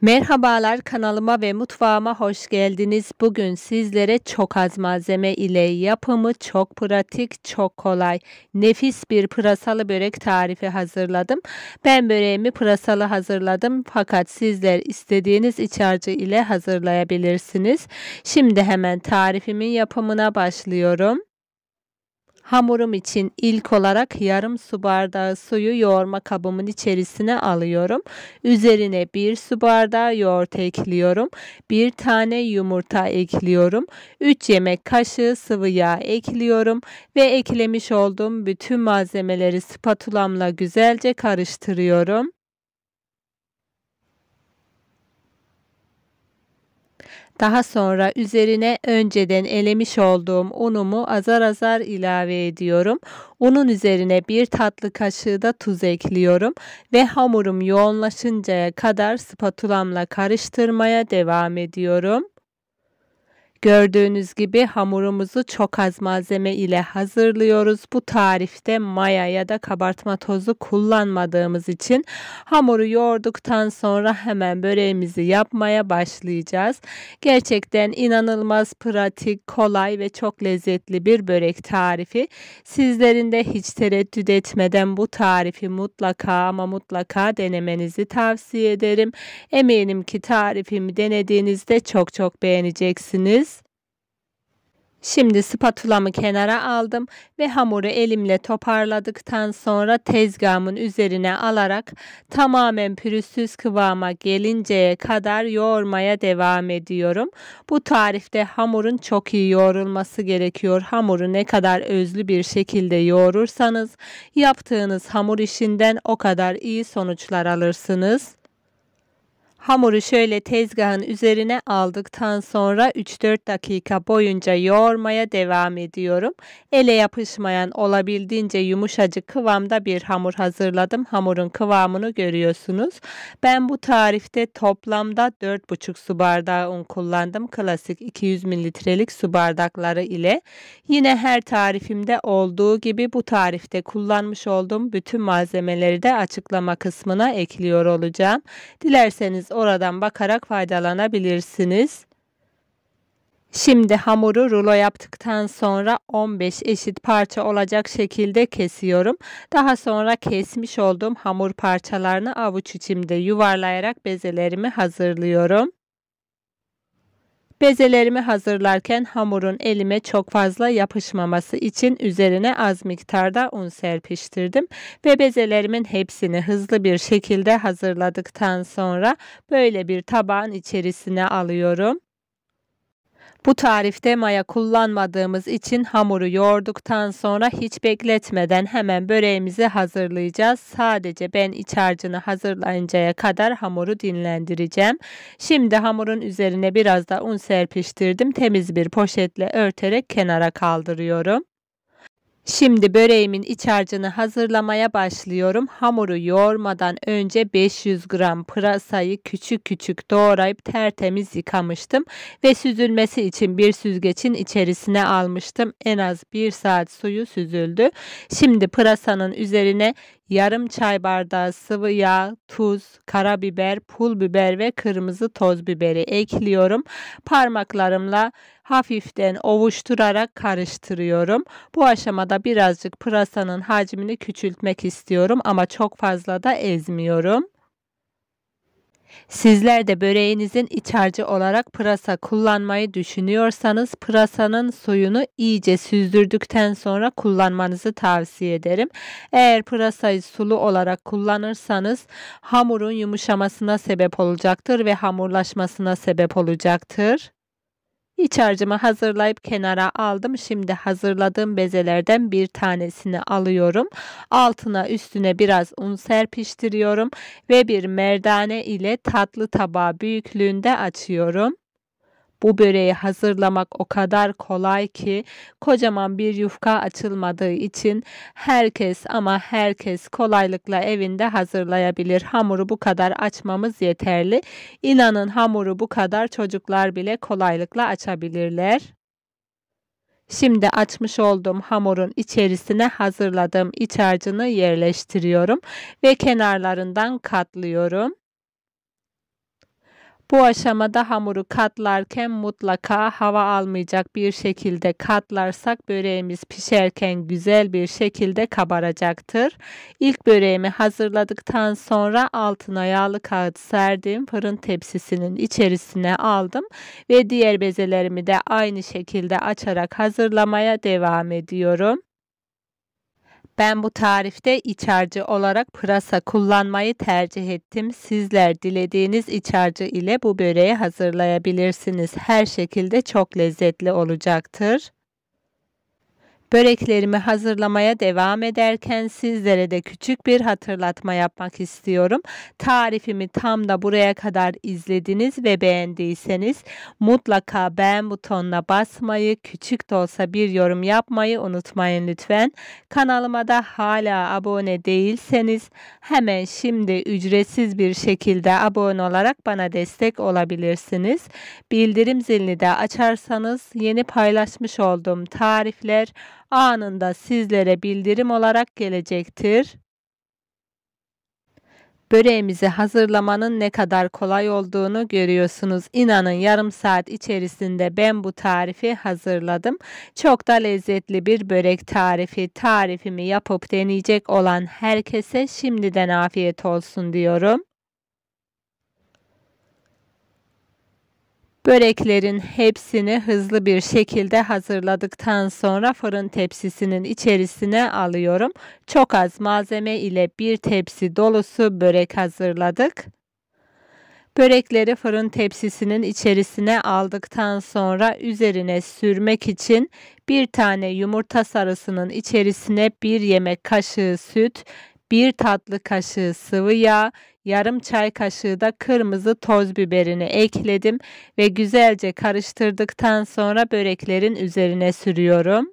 Merhabalar kanalıma ve mutfağıma hoş geldiniz. Bugün sizlere çok az malzeme ile yapımı çok pratik, çok kolay, nefis bir pırasalı börek tarifi hazırladım. Ben böreğimi pırasalı hazırladım fakat sizler istediğiniz iç harcı ile hazırlayabilirsiniz. Şimdi hemen tarifimin yapımına başlıyorum. Hamurum için ilk olarak yarım su bardağı suyu yoğurma kabımın içerisine alıyorum. Üzerine bir su bardağı yoğurt ekliyorum. Bir tane yumurta ekliyorum. 3 yemek kaşığı sıvı yağ ekliyorum ve eklemiş olduğum bütün malzemeleri spatulamla güzelce karıştırıyorum. Daha sonra üzerine önceden elemiş olduğum unumu azar azar ilave ediyorum. Unun üzerine bir tatlı kaşığı da tuz ekliyorum ve hamurum yoğunlaşıncaya kadar spatulamla karıştırmaya devam ediyorum. Gördüğünüz gibi hamurumuzu çok az malzeme ile hazırlıyoruz. Bu tarifte maya ya da kabartma tozu kullanmadığımız için hamuru yoğurduktan sonra hemen böreğimizi yapmaya başlayacağız. Gerçekten inanılmaz pratik, kolay ve çok lezzetli bir börek tarifi. Sizlerin de hiç tereddüt etmeden bu tarifi mutlaka ama mutlaka denemenizi tavsiye ederim. Eminim ki tarifimi denediğinizde çok çok beğeneceksiniz. Şimdi spatulamı kenara aldım ve hamuru elimle toparladıktan sonra tezgahımın üzerine alarak tamamen pürüzsüz kıvama gelinceye kadar yoğurmaya devam ediyorum. Bu tarifte hamurun çok iyi yoğrulması gerekiyor. Hamuru ne kadar özlü bir şekilde yoğurursanız yaptığınız hamur işinden o kadar iyi sonuçlar alırsınız. Hamuru şöyle tezgahın üzerine aldıktan sonra 3-4 dakika boyunca yoğurmaya devam ediyorum. Ele yapışmayan olabildiğince yumuşacık kıvamda bir hamur hazırladım. Hamurun kıvamını görüyorsunuz. Ben bu tarifte toplamda 4,5 su bardağı un kullandım. Klasik 200 mililitrelik su bardakları ile. Yine her tarifimde olduğu gibi bu tarifte kullanmış olduğum bütün malzemeleri de açıklama kısmına ekliyor olacağım. Dilerseniz oradan bakarak faydalanabilirsiniz. Şimdi hamuru rulo yaptıktan sonra 15 eşit parça olacak şekilde kesiyorum. Daha sonra kesmiş olduğum hamur parçalarını avuç içimde yuvarlayarak bezelerimi hazırlıyorum. Bezelerimi hazırlarken hamurun elime çok fazla yapışmaması için üzerine az miktarda un serpiştirdim ve bezelerimin hepsini hızlı bir şekilde hazırladıktan sonra böyle bir tabağın içerisine alıyorum. Bu tarifte maya kullanmadığımız için hamuru yoğurduktan sonra hiç bekletmeden hemen böreğimizi hazırlayacağız. Sadece ben iç harcını hazırlayıncaya kadar hamuru dinlendireceğim. Şimdi hamurun üzerine biraz da un serpiştirdim. Temiz bir poşetle örterek kenara kaldırıyorum. Şimdi böreğimin iç harcını hazırlamaya başlıyorum. Hamuru yoğurmadan önce 500 gram pırasayı küçük küçük doğrayıp tertemiz yıkamıştım ve süzülmesi için bir süzgeçin içerisine almıştım. En az 1 saat suyu süzüldü. Şimdi pırasanın üzerine yarım çay bardağı sıvı yağ, tuz, karabiber, pul biber ve kırmızı toz biberi ekliyorum. Parmaklarımla hafiften ovuşturarak karıştırıyorum. Bu aşamada birazcık pırasanın hacmini küçültmek istiyorum ama çok fazla da ezmiyorum. Sizler de böreğinizin iç harcı olarak pırasa kullanmayı düşünüyorsanız pırasanın suyunu iyice süzdürdükten sonra kullanmanızı tavsiye ederim. Eğer pırasayı sulu olarak kullanırsanız hamurun yumuşamasına sebep olacaktır ve hamurlaşmasına sebep olacaktır. İç harcımı hazırlayıp kenara aldım. Şimdi hazırladığım bezelerden bir tanesini alıyorum. Altına üstüne biraz un serpiştiriyorum ve bir merdane ile tatlı tabağı büyüklüğünde açıyorum. Bu böreği hazırlamak o kadar kolay ki kocaman bir yufka açılmadığı için herkes ama herkes kolaylıkla evinde hazırlayabilir. Hamuru bu kadar açmamız yeterli. İnanın hamuru bu kadar çocuklar bile kolaylıkla açabilirler. Şimdi açmış olduğum hamurun içerisine hazırladığım iç harcını yerleştiriyorum ve kenarlarından katlıyorum. Bu aşamada hamuru katlarken mutlaka hava almayacak bir şekilde katlarsak böreğimiz pişerken güzel bir şekilde kabaracaktır. İlk böreğimi hazırladıktan sonra altına yağlı kağıt serdim. Fırın tepsisinin içerisine aldım ve diğer bezelerimi de aynı şekilde açarak hazırlamaya devam ediyorum. Ben bu tarifte iç harcı olarak pırasa kullanmayı tercih ettim. Sizler dilediğiniz iç harcı ile bu böreği hazırlayabilirsiniz. Her şekilde çok lezzetli olacaktır. Böreklerimi hazırlamaya devam ederken sizlere de küçük bir hatırlatma yapmak istiyorum. Tarifimi tam da buraya kadar izlediniz ve beğendiyseniz mutlaka beğen butonuna basmayı, küçük de olsa bir yorum yapmayı unutmayın lütfen. Kanalıma da hala abone değilseniz hemen şimdi ücretsiz bir şekilde abone olarak bana destek olabilirsiniz. Bildirim zilini de açarsanız yeni paylaşmış olduğum tarifler anında sizlere bildirim olarak gelecektir. Böreğimizi hazırlamanın ne kadar kolay olduğunu görüyorsunuz. İnanın yarım saat içerisinde ben bu tarifi hazırladım. Çok da lezzetli bir börek tarifi. Tarifimi yapıp deneyecek olan herkese şimdiden afiyet olsun diyorum. Böreklerin hepsini hızlı bir şekilde hazırladıktan sonra fırın tepsisinin içerisine alıyorum. Çok az malzeme ile bir tepsi dolusu börek hazırladık. Börekleri fırın tepsisinin içerisine aldıktan sonra üzerine sürmek için bir tane yumurta sarısının içerisine bir yemek kaşığı süt, 1 tatlı kaşığı sıvı yağ, yarım çay kaşığı da kırmızı toz biberini ekledim ve güzelce karıştırdıktan sonra böreklerin üzerine sürüyorum.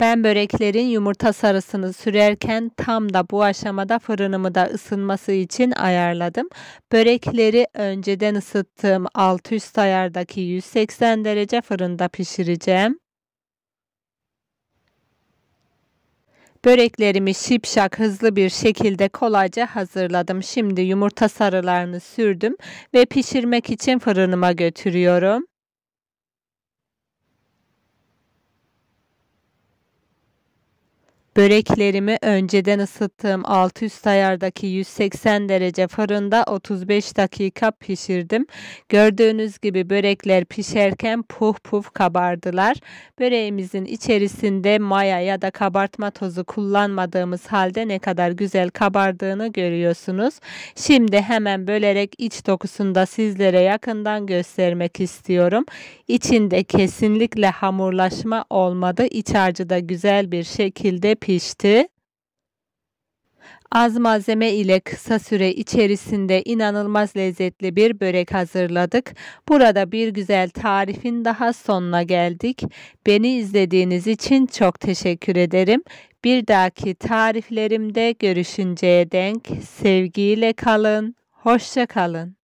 Ben böreklerin yumurta sarısını sürerken tam da bu aşamada fırınımı da ısınması için ayarladım. Börekleri önceden ısıttığım alt üst ayardaki 180 derece fırında pişireceğim. Böreklerimi şipşak hızlı bir şekilde kolayca hazırladım. Şimdi yumurta sarılarını sürdüm ve pişirmek için fırınıma götürüyorum. Böreklerimi önceden ısıttığım 600 ayardaki 180 derece fırında 35 dakika pişirdim. Gördüğünüz gibi börekler pişerken puf puf kabardılar. Böreğimizin içerisinde maya ya da kabartma tozu kullanmadığımız halde ne kadar güzel kabardığını görüyorsunuz. Şimdi hemen bölerek iç dokusunu da sizlere yakından göstermek istiyorum. İçinde kesinlikle hamurlaşma olmadı. İç harcı da güzel bir şekilde pişirdim pişti. Az malzeme ile kısa süre içerisinde inanılmaz lezzetli bir börek hazırladık. Burada bir güzel tarifin daha sonuna geldik. Beni izlediğiniz için çok teşekkür ederim. Bir dahaki tariflerimde görüşünceye denk sevgiyle kalın, hoşça kalın.